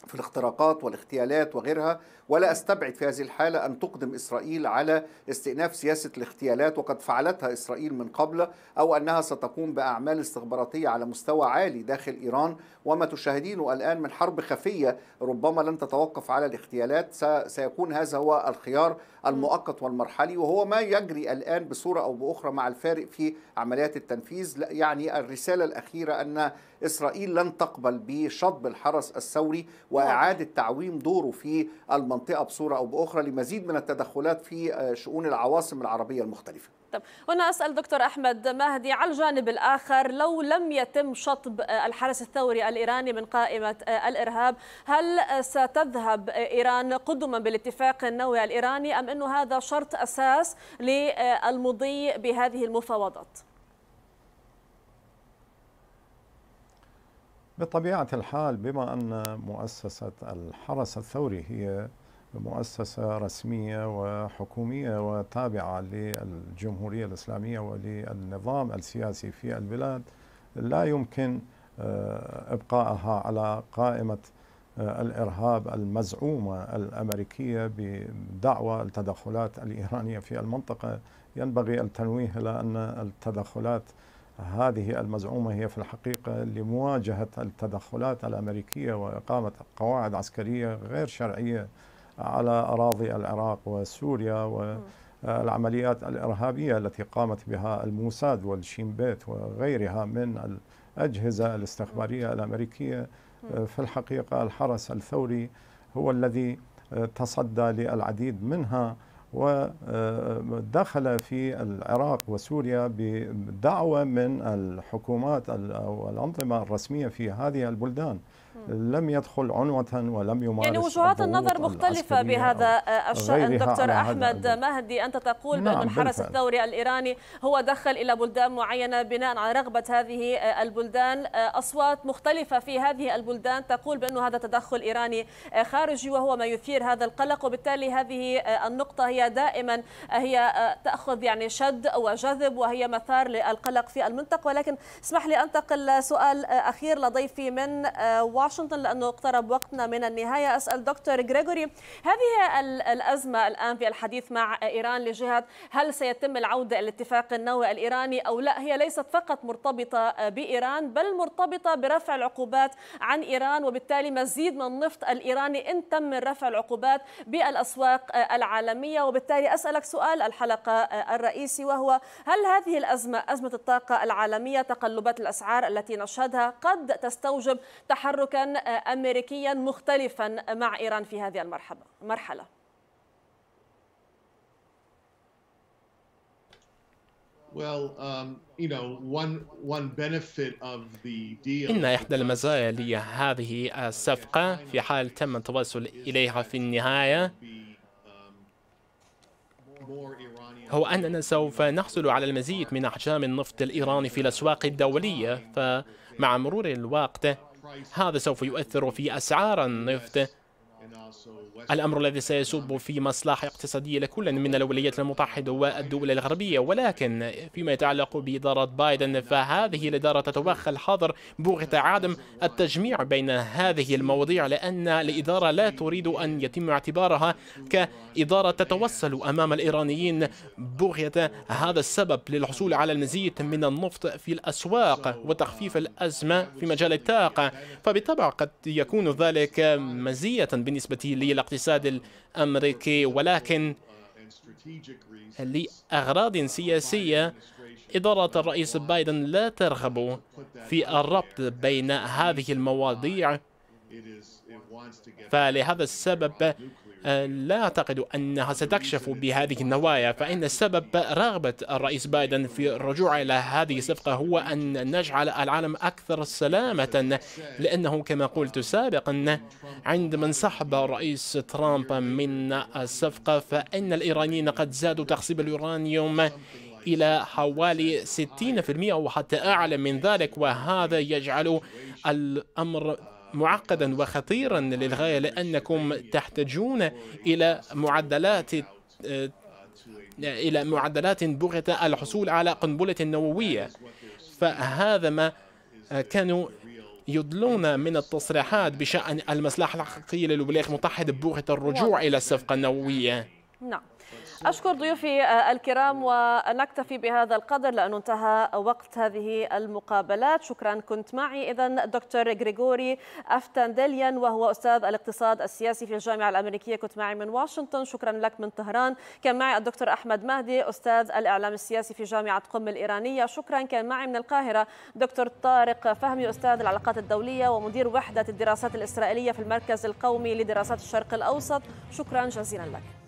في الاختراقات والاغتيالات وغيرها ولا استبعد في هذه الحاله ان تقدم اسرائيل على استئناف سياسه الاغتيالات وقد فعلتها اسرائيل من قبل او انها ستقوم باعمال استخباراتيه على مستوى عالي داخل ايران وما تشاهدينه الان من حرب خفيه ربما لن تتوقف على الاغتيالات سيكون هذا هو الخيار المؤقت والمرحلي وهو ما يجري الان بصوره او باخرى مع الفارق في عمليات التنفيذ يعني الرساله الاخيره ان إسرائيل لن تقبل بشطب الحرس الثوري وإعادة تعويم دوره في المنطقة بصورة أو بأخرى لمزيد من التدخلات في آه، شؤون العواصم العربية المختلفة طب هنا أسأل دكتور أحمد مهدي على الجانب الآخر لو لم يتم شطب آه، الحرس الثوري الإيراني من قائمة آه، الإرهاب هل ستذهب إيران قدما بالاتفاق النووي الإيراني أم أنه هذا شرط أساس للمضي بهذه المفاوضات؟ بطبيعة الحال بما أن مؤسسة الحرس الثوري هي مؤسسة رسمية وحكومية وتابعة للجمهورية الإسلامية وللنظام السياسي في البلاد لا يمكن آه، إبقائها على قائمة آه، الإرهاب المزعومة الأمريكية بدعوى التدخلات الإيرانية في المنطقة ينبغي التنويه إلى أن التدخلات هذه المزعومة هي في الحقيقة لمواجهة التدخلات الأمريكية وإقامة قواعد عسكرية غير شرعية على أراضي العراق وسوريا والعمليات الإرهابية التي قامت بها الموساد والشين بيت وغيرها من الأجهزة الاستخبارية الأمريكية في الحقيقة الحرس الثوري هو الذي تصدى للعديد منها ودخل في العراق وسوريا بدعوة من الحكومات أو الأنظمة الرسمية في هذه البلدان لم يدخل عنوة ولم يمارس يعني وجهات النظر مختلفة بهذا الشأن دكتور أحمد مهدي أنت تقول نعم بأن الحرس بالفعل. الثوري الإيراني هو دخل إلى بلدان معينة بناء على رغبة هذه البلدان أصوات مختلفة في هذه البلدان تقول بأن هذا تدخل إيراني خارجي وهو ما يثير هذا القلق وبالتالي هذه النقطة هي دائما هي تأخذ يعني شد وجذب وهي مثار للقلق في المنطقة ولكن اسمح لي أنتقل سؤال أخير لضيفي من واشنطن واشنطن لأنه اقترب وقتنا من النهاية أسأل دكتور غريغوري هذه الأزمة الآن في الحديث مع إيران لجهة هل سيتم العودة الاتفاق النووي الإيراني أو لا هي ليست فقط مرتبطة بإيران بل مرتبطة برفع العقوبات عن إيران وبالتالي مزيد من النفط الإيراني إن تم رفع العقوبات بالأسواق العالمية وبالتالي أسألك سؤال الحلقة الرئيسي وهو هل هذه الأزمة أزمة الطاقة العالمية تقلبات الأسعار التي نشهدها قد تستوجب تحركا أمريكيا مختلفا مع إيران في هذه المرحلة um, إن إحدى المزايا لهذه الصفقة في حال تم التوصل إليها في النهاية هو أننا سوف نحصل على المزيد من أحجام النفط الإيراني في الأسواق الدولية فمع مرور الوقت هذا سوف يؤثر في أسعار النفط الأمر الذي سيسب في مصلحة اقتصادية لكل من الولايات المتحدة والدول الغربية ولكن فيما يتعلق بإدارة بايدن فهذه الإدارة تتوخى الحاضر بغية عدم التجميع بين هذه المواضيع لأن الإدارة لا تريد أن يتم اعتبارها كإدارة تتوسل أمام الإيرانيين بغية هذا السبب للحصول على المزيد من النفط في الأسواق وتخفيف الأزمة في مجال الطاقة فبالطبع قد يكون ذلك مزية بالنسبة بالنسبة للاقتصاد الأمريكي ولكن لأغراض سياسية إدارة الرئيس بايدن لا ترغب في الربط بين هذه المواضيع فلهذا السبب آه، لا أعتقد أنها ستكشف بهذه النوايا فإن السبب رغبة الرئيس بايدن في الرجوع إلى هذه الصفقة هو أن نجعل العالم أكثر سلامة لأنه كما قلت سابقا عندما انسحب الرئيس ترامب من الصفقة فإن الإيرانيين قد زادوا تخصيب اليورانيوم إلى حوالي 60% وحتى أعلى من ذلك وهذا يجعل الأمر معقدا وخطيرا للغاية لأنكم تحتاجون إلى معدلات إلى معدلات بغية الحصول على قنبلة نووية فهذا ما كانوا يدلون من التصريحات بشأن المصلحة الحقيقية للولايات المتحدة بغية الرجوع إلى الصفقة النووية نعم أشكر ضيوفي الكرام ونكتفي بهذا القدر لأنه انتهى وقت هذه المقابلات شكرا كنت معي إذا دكتور غريغوري أفتانديليان وهو أستاذ الاقتصاد السياسي في الجامعة الأمريكية كنت معي من واشنطن شكرا لك من طهران كان معي الدكتور أحمد مهدي أستاذ الإعلام السياسي في جامعة قم الإيرانية شكرا كان معي من القاهرة دكتور طارق فهمي أستاذ العلاقات الدولية ومدير وحدة الدراسات الإسرائيلية في المركز القومي لدراسات الشرق الأوسط شكرا جزيلا لك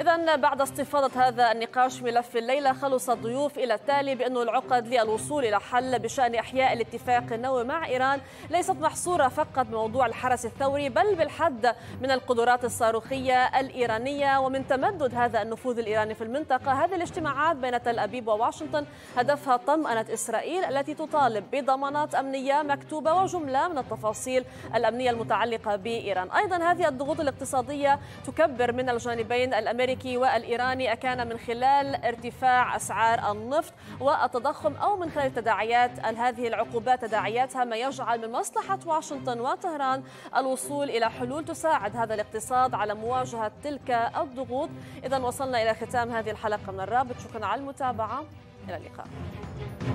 إذا بعد استفاضة هذا النقاش ملف الليلة خلص الضيوف إلى التالي بأنه العقد للوصول إلى حل بشأن إحياء الاتفاق النووي مع إيران ليست محصورة فقط بموضوع الحرس الثوري بل بالحد من القدرات الصاروخية الإيرانية ومن تمدد هذا النفوذ الإيراني في المنطقة هذه الاجتماعات بين تل أبيب وواشنطن هدفها طمأنة إسرائيل التي تطالب بضمانات أمنية مكتوبة وجملة من التفاصيل الأمنية المتعلقة بإيران أيضا هذه الضغوط الاقتصادية تكبر من الجانبين الأمريكي الامريكي والإيراني أكان من خلال ارتفاع أسعار النفط والتضخم أو من خلال تداعيات هذه العقوبات تداعياتها ما يجعل من مصلحة واشنطن وطهران الوصول إلى حلول تساعد هذا الاقتصاد على مواجهة تلك الضغوط إذا وصلنا إلى ختام هذه الحلقة من الرابط شكرا على المتابعة إلى اللقاء